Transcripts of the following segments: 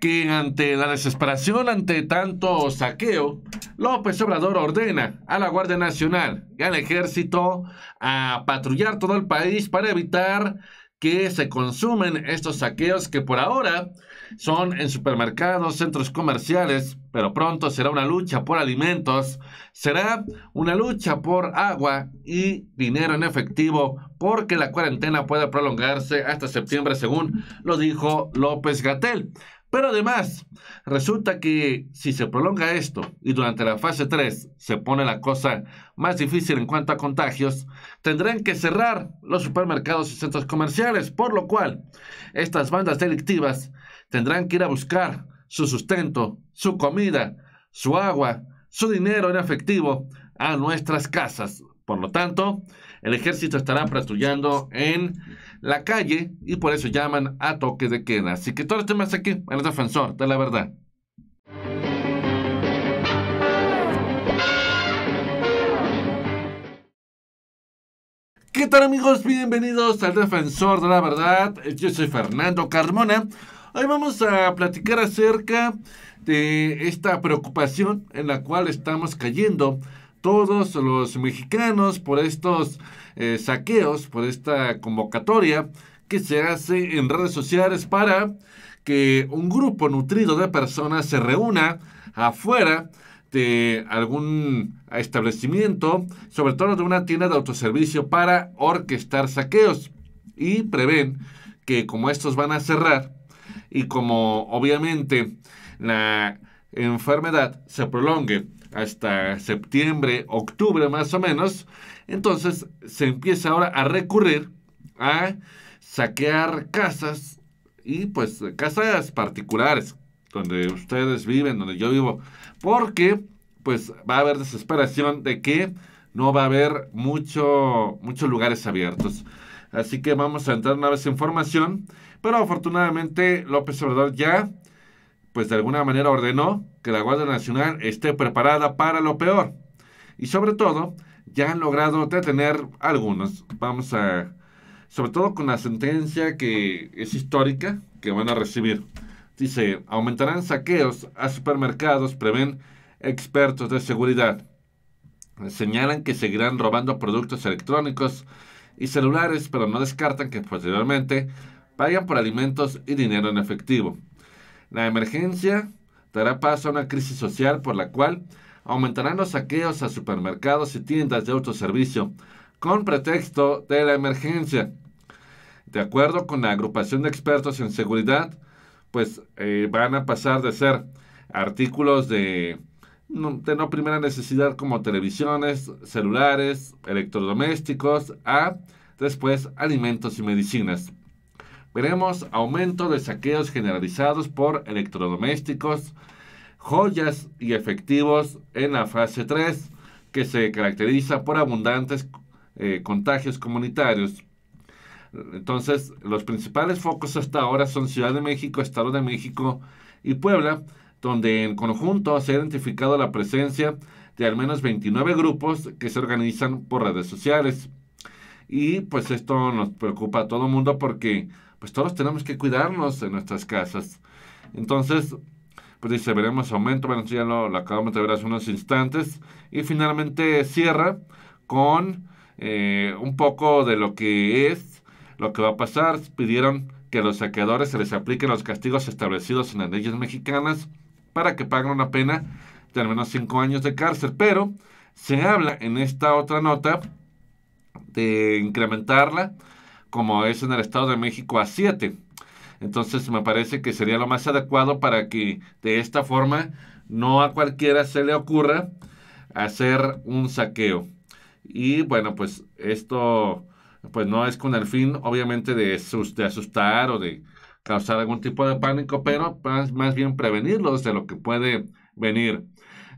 que ante la desesperación ante tanto saqueo, López Obrador ordena a la Guardia Nacional y al Ejército a patrullar todo el país para evitar que se consumen estos saqueos que por ahora son en supermercados, centros comerciales, pero pronto será una lucha por alimentos, será una lucha por agua y dinero en efectivo, porque la cuarentena puede prolongarse hasta septiembre, según lo dijo López Gatel. Pero además, resulta que si se prolonga esto y durante la fase 3 se pone la cosa más difícil en cuanto a contagios, tendrán que cerrar los supermercados y centros comerciales, por lo cual estas bandas delictivas tendrán que ir a buscar su sustento, su comida, su agua, su dinero en efectivo a nuestras casas. Por lo tanto, el ejército estará patrullando en la calle y por eso llaman a toque de queda. Así que todo este tema aquí en el defensor de la verdad. ¿Qué tal amigos? Bienvenidos al Defensor de la Verdad. Yo soy Fernando Carmona. Hoy vamos a platicar acerca de esta preocupación en la cual estamos cayendo todos los mexicanos por estos eh, saqueos, por esta convocatoria que se hace en redes sociales para que un grupo nutrido de personas se reúna afuera de algún establecimiento, sobre todo de una tienda de autoservicio, para orquestar saqueos. Y prevén que como estos van a cerrar y como obviamente la enfermedad se prolongue hasta septiembre, octubre más o menos, entonces se empieza ahora a recurrir a saquear casas y pues casas particulares, donde ustedes viven, donde yo vivo, porque pues va a haber desesperación de que no va a haber mucho, muchos lugares abiertos. Así que vamos a entrar una vez en formación, pero afortunadamente López Obrador ya pues de alguna manera ordenó que la Guardia Nacional esté preparada para lo peor. Y sobre todo, ya han logrado detener algunos. Vamos a, sobre todo con la sentencia que es histórica, que van a recibir. Dice, aumentarán saqueos a supermercados, prevén expertos de seguridad. Señalan que seguirán robando productos electrónicos y celulares, pero no descartan que posteriormente vayan por alimentos y dinero en efectivo. La emergencia dará paso a una crisis social por la cual aumentarán los saqueos a supermercados y tiendas de autoservicio con pretexto de la emergencia. De acuerdo con la agrupación de expertos en seguridad, pues eh, van a pasar de ser artículos de de no primera necesidad como televisiones, celulares, electrodomésticos, a después alimentos y medicinas. Veremos aumento de saqueos generalizados por electrodomésticos, joyas y efectivos en la fase 3, que se caracteriza por abundantes eh, contagios comunitarios. Entonces, los principales focos hasta ahora son Ciudad de México, Estado de México y Puebla, donde en conjunto se ha identificado la presencia de al menos 29 grupos que se organizan por redes sociales. Y pues esto nos preocupa a todo el mundo porque pues todos tenemos que cuidarnos en nuestras casas. Entonces, pues dice, veremos aumento, bueno, ya lo, acabamos de ver hace unos instantes, y finalmente cierra con eh, un poco de lo que es, lo que va a pasar, pidieron que a los saqueadores se les apliquen los castigos establecidos en las leyes mexicanas para que paguen una pena de al menos cinco años de cárcel, pero se habla en esta otra nota de incrementarla como es en el Estado de México, a 7. Entonces me parece que sería lo más adecuado para que de esta forma no a cualquiera se le ocurra hacer un saqueo. Y bueno, pues esto pues no es con el fin obviamente de, asustar o de causar algún tipo de pánico, pero más, bien prevenirlos de lo que puede venir.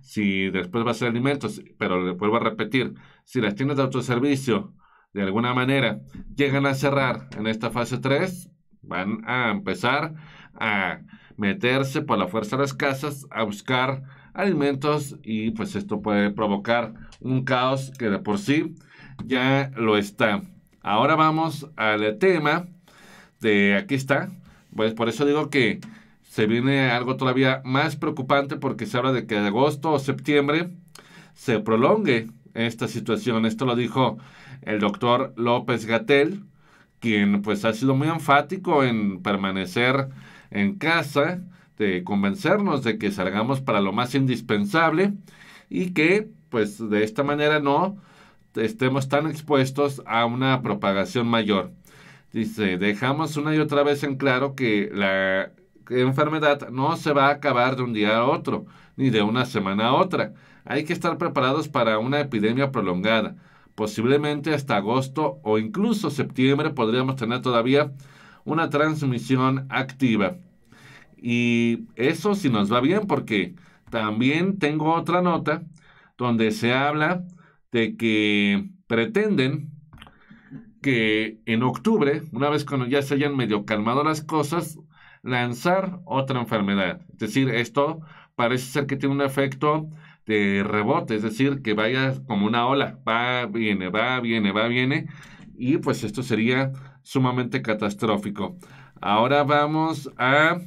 Si después va a ser alimentos, pero le vuelvo a repetir, si las tienes de autoservicio de alguna manera llegan a cerrar en esta fase 3, van a empezar a meterse por la fuerza de las casas a buscar alimentos y pues esto puede provocar un caos que de por sí ya lo está. Ahora vamos al tema de aquí está. Pues por eso digo que se viene algo todavía más preocupante porque se habla de que de agosto o septiembre se prolongue esta situación. Esto lo dijo el doctor López Gatel, quien pues ha sido muy enfático en permanecer en casa, de convencernos de que salgamos para lo más indispensable y que pues de esta manera no estemos tan expuestos a una propagación mayor. Dice, dejamos una y otra vez en claro que la enfermedad no se va a acabar de un día a otro, ni de una semana a otra. Hay que estar preparados para una epidemia prolongada. Posiblemente hasta agosto o incluso septiembre podríamos tener todavía una transmisión activa. Y eso sí nos va bien porque también tengo otra nota donde se habla de que pretenden que en octubre, una vez cuando ya se hayan medio calmado las cosas, lanzar otra enfermedad. Es decir, esto parece ser que tiene un efecto de rebote, es decir, que vaya como una ola, va, viene, va, viene, va, viene, y pues esto sería sumamente catastrófico. Ahora vamos a,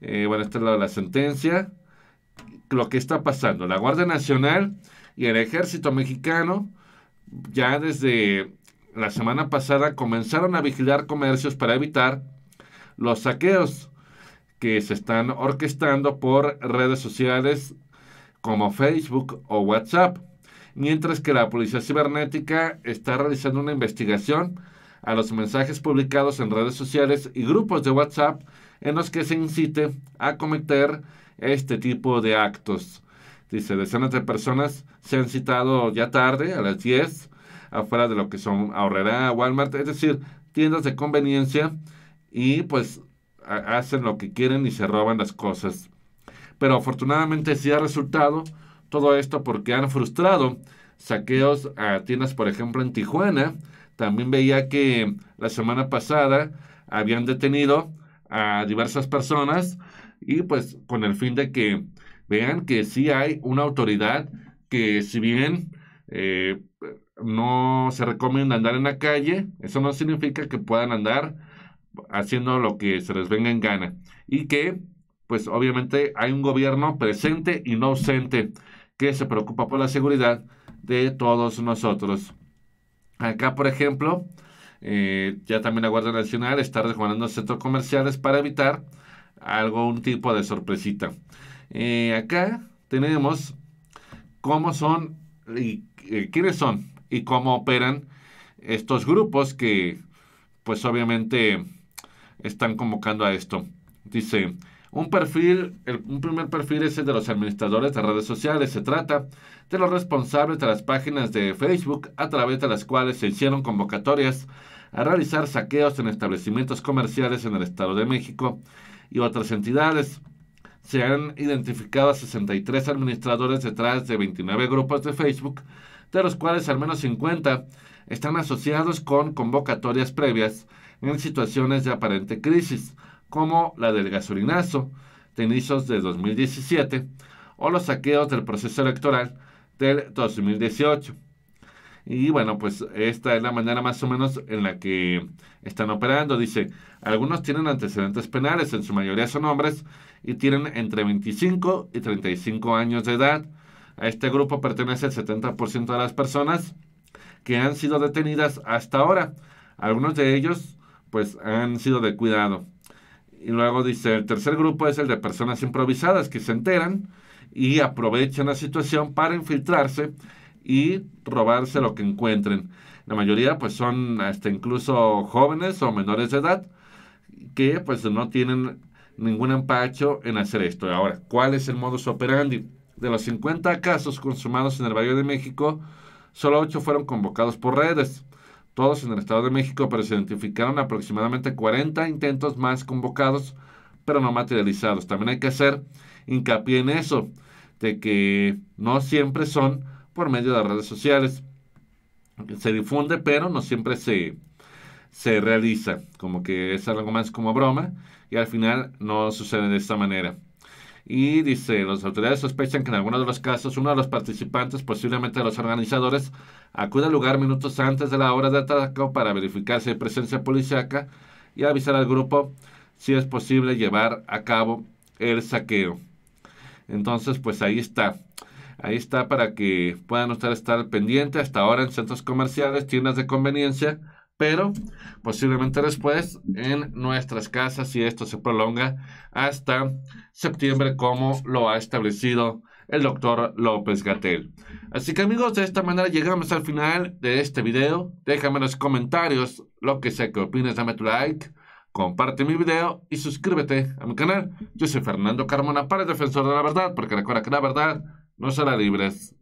eh, bueno, este lado de la sentencia, lo que está pasando. La Guardia Nacional y el Ejército Mexicano ya desde la semana pasada comenzaron a vigilar comercios para evitar los saqueos que se están orquestando por redes sociales como Facebook o WhatsApp, mientras que la Policía Cibernética está realizando una investigación a los mensajes publicados en redes sociales y grupos de WhatsApp en los que se incite a cometer este tipo de actos. Dice, decenas de personas se han citado ya tarde, a las 10, afuera de lo que son Ahorrera, Walmart, es decir, tiendas de conveniencia y pues hacen lo que quieren y se roban las cosas pero afortunadamente sí ha resultado todo esto porque han frustrado saqueos a tiendas, por ejemplo, en Tijuana. También veía que la semana pasada habían detenido a diversas personas y pues con el fin de que vean que sí hay una autoridad que si bien eh, no se recomienda andar en la calle, eso no significa que puedan andar haciendo lo que se les venga en gana y que pues obviamente hay un gobierno presente y no ausente que se preocupa por la seguridad de todos nosotros. Acá, por ejemplo, eh, ya también la Guardia Nacional está resguardando centros comerciales para evitar algún tipo de sorpresita. Eh, acá tenemos cómo son y eh, quiénes son y cómo operan estos grupos que pues obviamente están convocando a esto. Dice, un perfil, un primer perfil es el de los administradores de redes sociales. Se trata de los responsables de las páginas de Facebook a través de las cuales se hicieron convocatorias a realizar saqueos en establecimientos comerciales en el Estado de México y otras entidades. Se han identificado a 63 administradores detrás de 29 grupos de Facebook, de los cuales al menos 50 están asociados con convocatorias previas en situaciones de aparente crisis como la del gasolinazo de de 2017 o los saqueos del proceso electoral del 2018. Y bueno, pues esta es la manera más o menos en la que están operando. Dice, algunos tienen antecedentes penales, en su mayoría son hombres, y tienen entre 25 y 35 años de edad. A este grupo pertenece el 70% de las personas que han sido detenidas hasta ahora. Algunos de ellos pues han sido de cuidado. Y luego dice, el tercer grupo es el de personas improvisadas que se enteran y aprovechan la situación para infiltrarse y robarse lo que encuentren. La mayoría pues son hasta este, incluso jóvenes o menores de edad que pues no tienen ningún empacho en hacer esto. Ahora, ¿cuál es el modus operandi? De los 50 casos consumados en el barrio de México, solo 8 fueron convocados por redes todos en el Estado de México, pero se identificaron aproximadamente 40 intentos más convocados, pero no materializados. También hay que hacer hincapié en eso, de que no siempre son por medio de las redes sociales. Se difunde, pero no siempre se, se realiza, como que es algo más como broma, y al final no sucede de esta manera. Y dice, las autoridades sospechan que en algunos de los casos uno de los participantes, posiblemente de los organizadores, acude al lugar minutos antes de la hora de atraco para verificar si hay presencia policiaca y avisar al grupo si es posible llevar a cabo el saqueo. Entonces, pues ahí está. Ahí está para que puedan ustedes estar pendientes. Hasta ahora en centros comerciales, tiendas de conveniencia pero posiblemente después en nuestras casas si esto se prolonga hasta septiembre como lo ha establecido el doctor López Gatel. Así que amigos, de esta manera llegamos al final de este video. Déjame en los comentarios lo que sea que opines, dame tu like, comparte mi video y suscríbete a mi canal. Yo soy Fernando Carmona para el Defensor de la Verdad, porque recuerda que la verdad no será libre.